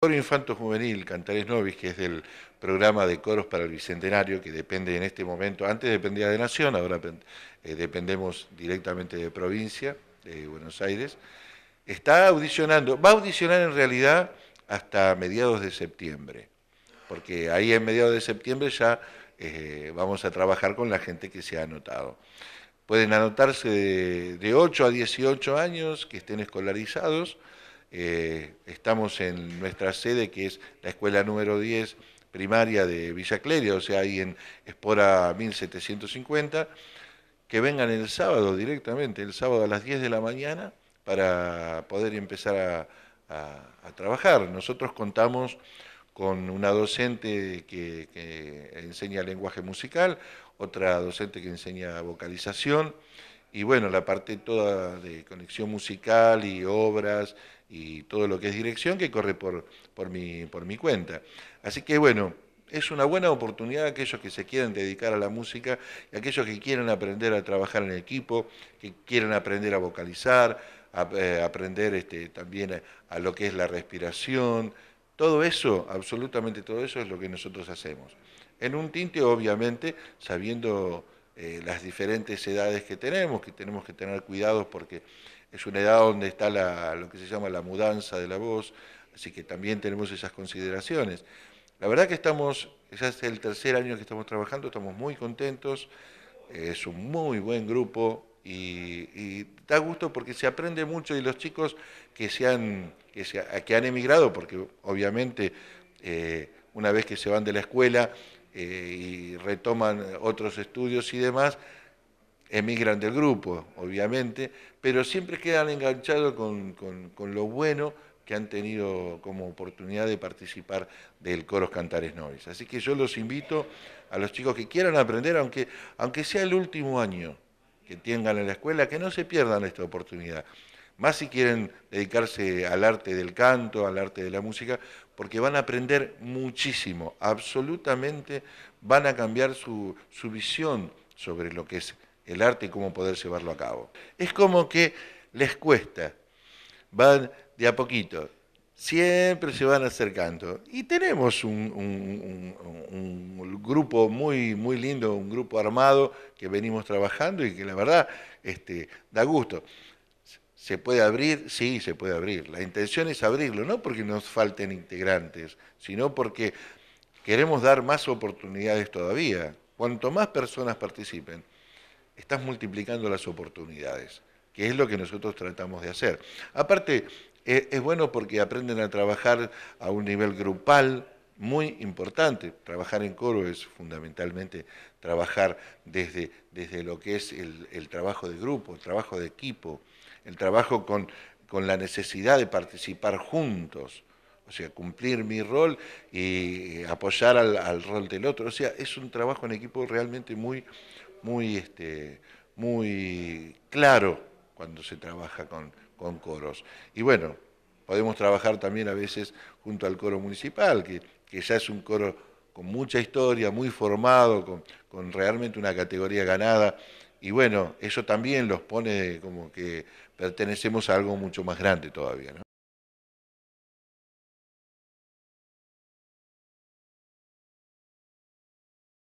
Coro Infanto Juvenil, Cantares Novis, que es del programa de coros para el Bicentenario, que depende en este momento, antes dependía de Nación, ahora eh, dependemos directamente de provincia, de Buenos Aires, está audicionando, va a audicionar en realidad hasta mediados de septiembre, porque ahí en mediados de septiembre ya eh, vamos a trabajar con la gente que se ha anotado. Pueden anotarse de 8 a 18 años, que estén escolarizados, eh, estamos en nuestra sede, que es la escuela número 10 primaria de Villa o sea, ahí en Espora 1750, que vengan el sábado directamente, el sábado a las 10 de la mañana, para poder empezar a, trabajar. Nosotros contamos con una docente que enseña lenguaje musical, otra docente que enseña vocalización, y bueno, la parte toda de conexión musical y obras y todo lo que es dirección que corre por, por, mi, por mi cuenta. Así que bueno, es una buena oportunidad aquellos que se quieren dedicar a la música y aquellos que quieren aprender a trabajar en equipo, que quieren aprender a vocalizar, a, eh, aprender este, también a lo que es la respiración. Todo eso, absolutamente todo eso es lo que nosotros hacemos. En un tinte, obviamente, sabiendo eh, las diferentes edades que tenemos, que tenemos que tener cuidados porque es una edad donde está la, lo que se llama la mudanza de la voz, así que también tenemos esas consideraciones. La verdad que estamos, ya es el tercer año que estamos trabajando, estamos muy contentos, eh, es un muy buen grupo y, da gusto porque se aprende mucho y los chicos que, se han, que, se, han emigrado, porque obviamente eh, una vez que se van de la escuela, eh, y retoman otros estudios y demás, emigran del grupo, obviamente, pero siempre quedan enganchados con, lo bueno que han tenido como oportunidad de participar del Coros Cantares Novis. Así que yo los invito a los chicos que quieran aprender, aunque, aunque sea el último año que tengan en la escuela, que no se pierdan esta oportunidad más si quieren dedicarse al arte del canto, al arte de la música, porque van a aprender muchísimo, absolutamente van a cambiar su, visión sobre lo que es el arte y cómo poder llevarlo a cabo. Es como que les cuesta, van de a poquito, siempre se van acercando. Y tenemos un, un, grupo muy, muy lindo, un grupo armado que venimos trabajando y que la verdad este, da gusto. ¿Se puede abrir? Sí, se puede abrir. La intención es abrirlo, no porque nos falten integrantes, sino porque queremos dar más oportunidades todavía. Cuanto más personas participen, estás multiplicando las oportunidades, que es lo que nosotros tratamos de hacer. Aparte, e, es, bueno porque aprenden a trabajar a un nivel grupal muy importante. Trabajar en coro es fundamentalmente trabajar desde, desde lo que es el, el trabajo de grupo, el trabajo de equipo el trabajo con, la necesidad de participar juntos, o sea, cumplir mi rol y apoyar al, rol del otro. O sea, es un trabajo en equipo realmente muy, muy, este, muy claro cuando se trabaja con, coros. Y bueno, podemos trabajar también a veces junto al coro municipal, que, ya es un coro con mucha historia, muy formado, con, con realmente una categoría ganada y bueno, eso también los pone como que pertenecemos a algo mucho más grande todavía. ¿no?